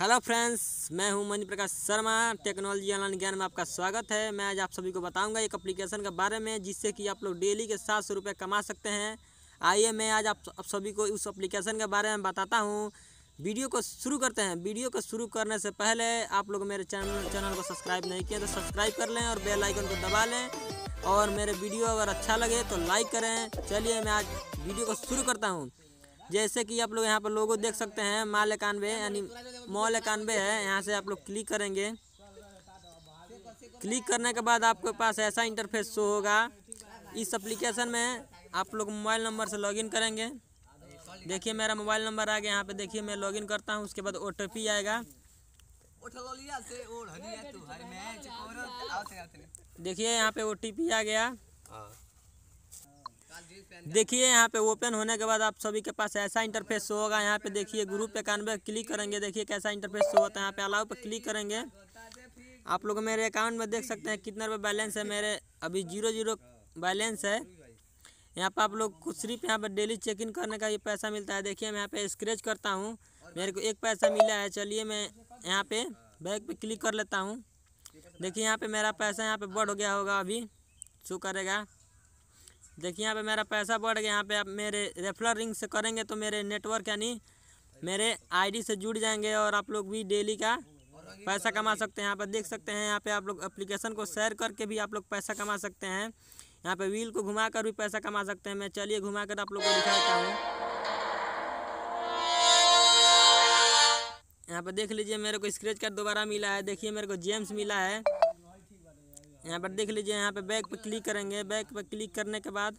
Hello friends मैं हूं Mani Prakash Sharma technology online Gyan में आपका स्वागत है मैं आज आप सभी को बताऊंगा एक एप्लीकेशन के बारे में जिससे कि आप लोग डेली के सात सौ रुपये कमा सकते हैं आइए मैं आज आप सभी को उस एप्लीकेशन के बारे में बताता हूं वीडियो को शुरू करते हैं वीडियो को शुरू करने से पहले आप लोग मेरे चैनल चैनल को सब्सक्राइब नहीं किए तो सब्सक्राइब कर लें और बेलाइकन को दबा लें और मेरे वीडियो अगर अच्छा लगे तो लाइक करें चलिए मैं आज वीडियो को शुरू करता हूँ जैसे कि आप लोग यहाँ पर लोगो देख सकते हैं माल इक्यानवे यानी मॉल इक्यानवे है यहाँ से आप लोग क्लिक करेंगे क्लिक करने के बाद आपके पास ऐसा इंटरफेस शो होगा इस एप्लीकेशन में आप लोग मोबाइल नंबर से लॉगिन करेंगे देखिए मेरा मोबाइल नंबर आ गया यहाँ पे देखिए मैं लॉगिन करता हूँ उसके बाद ओ आएगा देखिए यहाँ पे ओ आ गया हाँ। देखिए यहाँ पे ओपन होने के बाद आप सभी के पास ऐसा इंटरफेस शो होगा यहाँ पे देखिए ग्रुप पे कानवे क्लिक करेंगे देखिए कैसा इंटरफेस शो होता है यहाँ पे अलाउ पे क्लिक करेंगे आप लोग मेरे अकाउंट में देख सकते हैं कितना रुपये बैलेंस है मेरे अभी जीरो जीरो बैलेंस है यहाँ पर आप लोग सिर्फ यहाँ पर डेली चेक इन करने का ये पैसा मिलता है देखिए मैं यहाँ पे स्क्रेच करता हूँ मेरे को एक पैसा मिला है चलिए मैं यहाँ पे बैग पे क्लिक कर लेता हूँ देखिए यहाँ पे मेरा पैसा यहाँ पे बढ़ हो गया होगा अभी शो करेगा देखिए यहाँ पे मेरा पैसा बढ़ गया यहाँ पे आप मेरे रेफलर रिंग से करेंगे तो मेरे नेटवर्क यानी मेरे आईडी से जुड़ जाएंगे और आप लोग भी डेली का पैसा कमा सकते हैं यहाँ पर देख सकते हैं यहाँ पे आप लोग एप्लीकेशन को शेयर करके भी आप लोग पैसा कमा सकते हैं यहाँ पे व्हील को घुमा कर भी पैसा कमा सकते हैं मैं चलिए घुमा कर आप लोग को दिखाता हूँ यहाँ पर देख लीजिए मेरे को स्क्रेच कार्ड दोबारा मिला है देखिए मेरे को जेम्स मिला है यहाँ पर देख लीजिए यहाँ पे बैक पर क्लिक करेंगे बैक पर क्लिक करने के बाद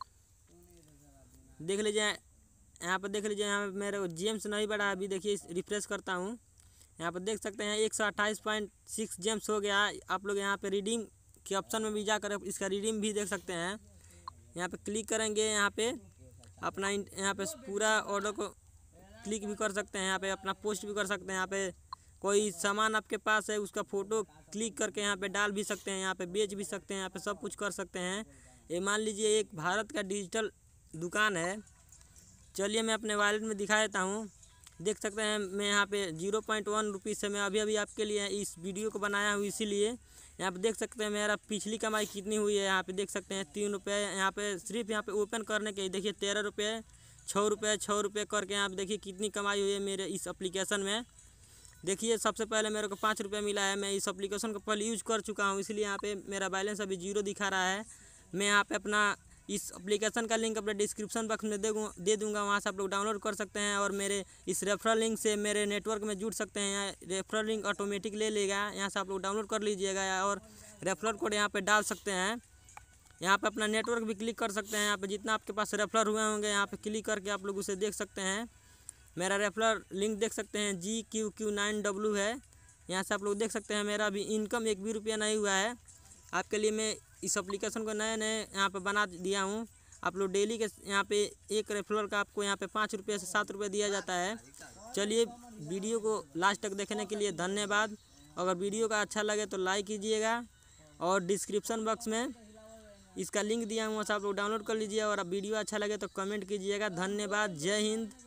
देख लीजिए यहाँ पर देख लीजिए यहाँ मेरे को जेम्स नहीं बढ़ा अभी देखिए रिफ्रेश करता हूँ यहाँ पर देख सकते हैं एक सौ अट्ठाईस पॉइंट सिक्स जेम्स हो गया आप लोग यहाँ पर रीडिंग के ऑप्शन में भी जाकर इसका रीडिंग भी देख सकते हैं यहाँ पर क्लिक करेंगे यहाँ पर अपना यहाँ पे पूरा ऑर्डर को क्लिक भी कर सकते हैं यहाँ पे अपना पोस्ट भी कर सकते हैं यहाँ पे कोई सामान आपके पास है उसका फ़ोटो क्लिक करके यहाँ पे डाल भी सकते हैं यहाँ पे बेच भी सकते हैं यहाँ पे सब कुछ कर सकते हैं ये मान लीजिए एक भारत का डिजिटल दुकान है चलिए मैं अपने वॉलेट में दिखा देता हूँ देख सकते हैं मैं यहाँ पे जीरो पॉइंट वन रुपीज़ से मैं अभी अभी आपके लिए इस वीडियो को बनाया हूँ इसीलिए यहाँ पे देख सकते हैं मेरा पिछली कमाई कितनी हुई है यहाँ पे देख सकते हैं तीन रुपये यहाँ पे सिर्फ यहाँ पे ओपन करने के देखिए तेरह रुपये छः रुपये छः रुपये करके यहाँ पे देखिए कितनी कमाई हुई है मेरे इस अप्लीकेशन में देखिए सबसे पहले मेरे को पाँच रुपये मिला है मैं इस एप्लीकेशन को पहले यूज कर चुका हूँ इसलिए यहाँ पे मेरा बैलेंस अभी जीरो दिखा रहा है मैं यहाँ पे अपना इस एप्लीकेशन का लिंक अपने डिस्क्रिप्शन बॉक्स में दे दे दूँगा वहाँ से आप लोग डाउनलोड कर सकते हैं और मेरे इस रेफरल लिंक से मेरे नेटवर्क में जुड़ सकते हैं रेफरल लिंक ऑटोमेटिक ले लेगा यहाँ से आप लोग डाउनलोड कर लीजिएगा और रेफरल कोड यहाँ पर डाल सकते हैं यहाँ पर अपना नेटवर्क भी क्लिक कर सकते हैं यहाँ पर जितना आपके पास रेफरल हुए होंगे यहाँ पर क्लिक करके आप लोग उसे देख सकते हैं मेरा रेफलर लिंक देख सकते हैं G Q Q nine W है यहाँ से आप लोग देख सकते हैं मेरा अभी इनकम एक भी रुपया नहीं हुआ है आपके लिए मैं इस एप्लीकेशन को नए नए यहाँ पर बना दिया हूँ आप लोग डेली के यहाँ पे एक रेफलर का आपको यहाँ पे पाँच रुपये से सात रुपये दिया जाता है चलिए वीडियो को लास्ट तक देखने के लिए धन्यवाद अगर वीडियो का अच्छा लगे तो लाइक कीजिएगा और डिस्क्रिप्सन बॉक्स में इसका लिंक दिया हुआ आप लोग डाउनलोड कर लीजिए और वीडियो अच्छा लगे तो कमेंट कीजिएगा धन्यवाद जय हिंद